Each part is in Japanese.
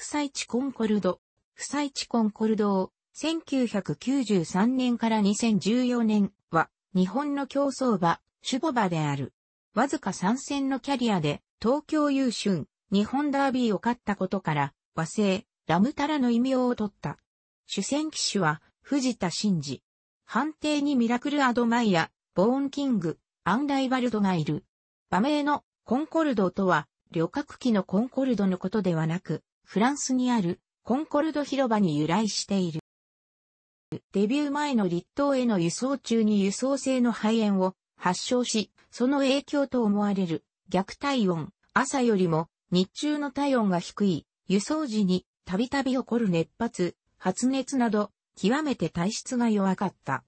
被災地コンコルド、被災地コンコルドを、1993年から2014年は、日本の競争馬、ュボ馬である。わずか3戦のキャリアで、東京優春、日本ダービーを勝ったことから、和製、ラムタラの異名を取った。主戦騎手は、藤田真嗣。判定にミラクルアドマイア、ボーンキング、アンライバルドがいる。馬名のコンコルドとは、旅客機のコンコルドのことではなく、フランスにあるコンコルド広場に由来している。デビュー前の立冬への輸送中に輸送性の肺炎を発症し、その影響と思われる逆体温、朝よりも日中の体温が低い、輸送時にたびたび起こる熱発、発熱など、極めて体質が弱かった。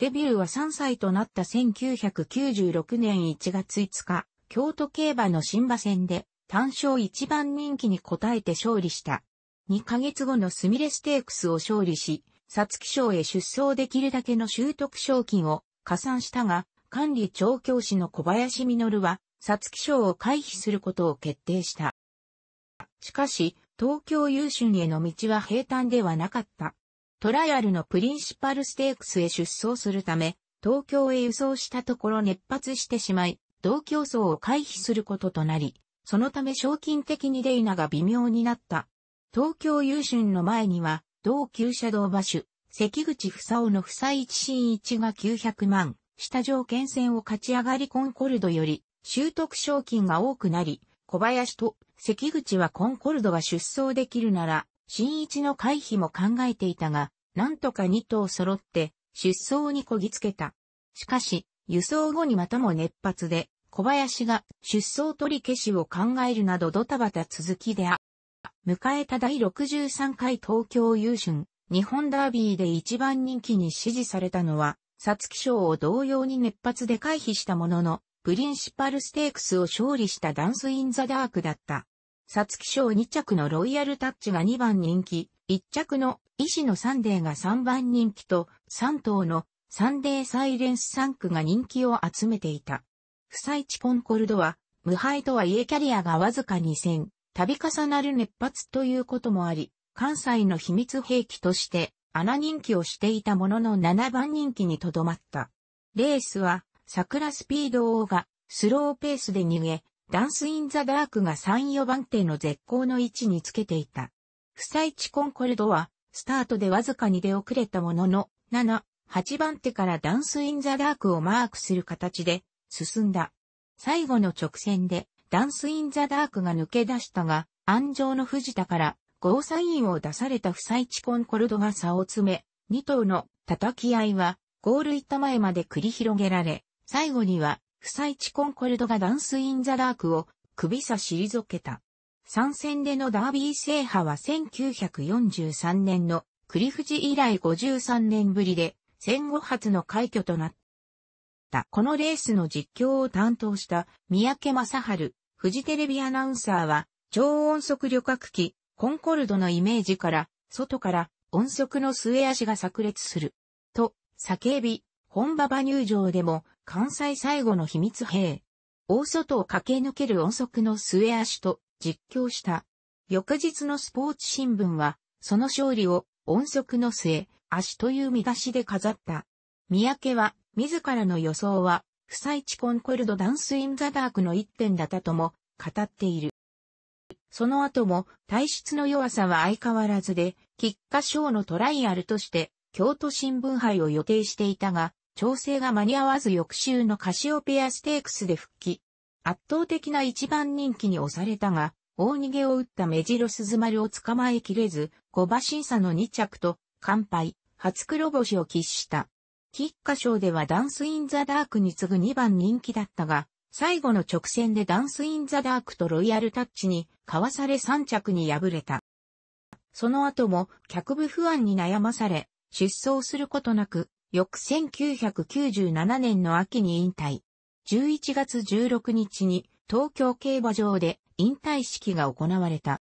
デビューは3歳となった1996年1月5日、京都競馬の新馬戦で、単勝一番人気に応えて勝利した。2ヶ月後のスミレステークスを勝利し、サツキ賞へ出走できるだけの習得賞金を加算したが、管理調教師の小林実は、サツキ賞を回避することを決定した。しかし、東京優秀への道は平坦ではなかった。トライアルのプリンシパルステークスへ出走するため、東京へ輸送したところ熱発してしまい、同競争を回避することとなり、そのため賞金的にデイナが微妙になった。東京優春の前には、同旧車道馬主、関口房夫の夫妻一新一が900万、下条件戦を勝ち上がりコンコルドより、習得賞金が多くなり、小林と関口はコンコルドが出走できるなら、新一の回避も考えていたが、なんとか2頭揃って、出走にこぎつけた。しかし、輸送後にまたも熱発で、小林が出走取り消しを考えるなどドタバタ続きであ。迎えた第63回東京優春、日本ダービーで一番人気に支持されたのは、サツキ賞を同様に熱発で回避したものの、プリンシパルステークスを勝利したダンス・イン・ザ・ダークだった。サツキ賞2着のロイヤルタッチが2番人気、1着の医師のサンデーが3番人気と、3頭のサンデーサイレンス3区が人気を集めていた。不採地コンコルドは、無敗とはいえキャリアがわずか2戦、度重なる熱発ということもあり、関西の秘密兵器として、穴人気をしていたものの7番人気にとどまった。レースは、桜スピード王が、スローペースで逃げ、ダンスインザダークが3、4番手の絶好の位置につけていた。不採地コンコルドは、スタートでわずかに出遅れたものの、7、8番手からダンスインザダークをマークする形で、進んだ。最後の直線で、ダンスインザダークが抜け出したが、安城の藤田から、ゴーサインを出された不採地コンコルドが差を詰め、2頭の叩き合いは、ゴール板前まで繰り広げられ、最後には、不採地コンコルドがダンスインザダークを、首差し退けた。参戦でのダービー制覇は1943年の、クリフジ以来53年ぶりで、戦後初の快挙となった。。このレースの実況を担当した三宅正春、フジテレビアナウンサーは、超音速旅客機、コンコルドのイメージから、外から音速の末足が炸裂する。と、叫び、本馬場入場でも、関西最後の秘密兵。大外を駆け抜ける音速の末足と実況した。翌日のスポーツ新聞は、その勝利を音速の末、足という見出しで飾った。三宅は、自らの予想は、不採地コンコルドダンスインザダークの一点だったとも語っている。その後も体質の弱さは相変わらずで、菊花賞のトライアルとして京都新聞杯を予定していたが、調整が間に合わず翌週のカシオペアステークスで復帰。圧倒的な一番人気に押されたが、大逃げを打ったメスズ鈴丸を捕まえきれず、小馬審査の2着と、乾杯、初黒星を喫した。喫下賞ではダンスインザダークに次ぐ2番人気だったが、最後の直線でダンスインザダークとロイヤルタッチに、かわされ3着に敗れた。その後も客部不安に悩まされ、出走することなく、翌1997年の秋に引退。11月16日に東京競馬場で引退式が行われた。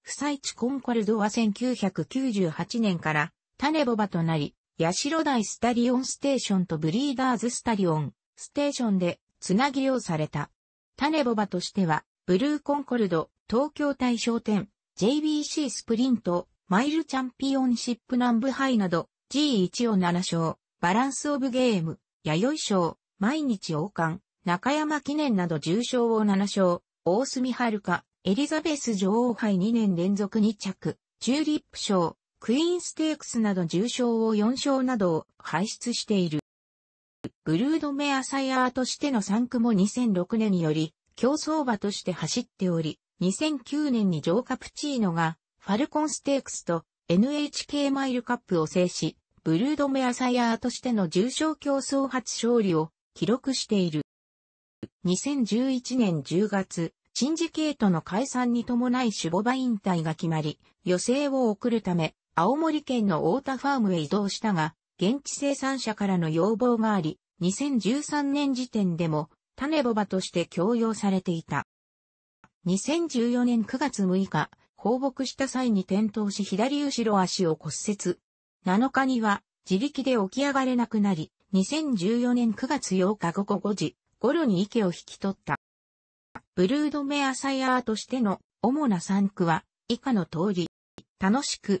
不採地コンコルドは1998年から種ボバとなり、代台スタリオンステーションとブリーダーズスタリオンステーションでつなぎうされた。種ボバとしては、ブルーコンコルド、東京大商店、JBC スプリント、マイルチャンピオンシップ南部杯など、G1 を7勝、バランスオブゲーム、弥生賞、毎日王冠、中山記念など重賞を7勝、大隅遥、エリザベス女王杯2年連続2着、チューリップ賞、クイーンステークスなど重賞を4勝などを輩出している。ブルードメアサイアーとしての3区も2006年により、競争馬として走っており、2009年にジョーカプチーノが、ファルコンステークスと NHK マイルカップを制し、ブルードメアサイアーとしての重賞競争初勝利を記録している。2011年10月、チンジケートの解散に伴い守護馬引退が決まり、予選を送るため、青森県の大田ファームへ移動したが、現地生産者からの要望があり、2013年時点でも種ボバとして供用されていた。2014年9月6日、放牧した際に転倒し左後ろ足を骨折。7日には自力で起き上がれなくなり、2014年9月8日午後5時頃に池を引き取った。ブルードメアサイアーとしての主な産区は以下の通り、楽しく、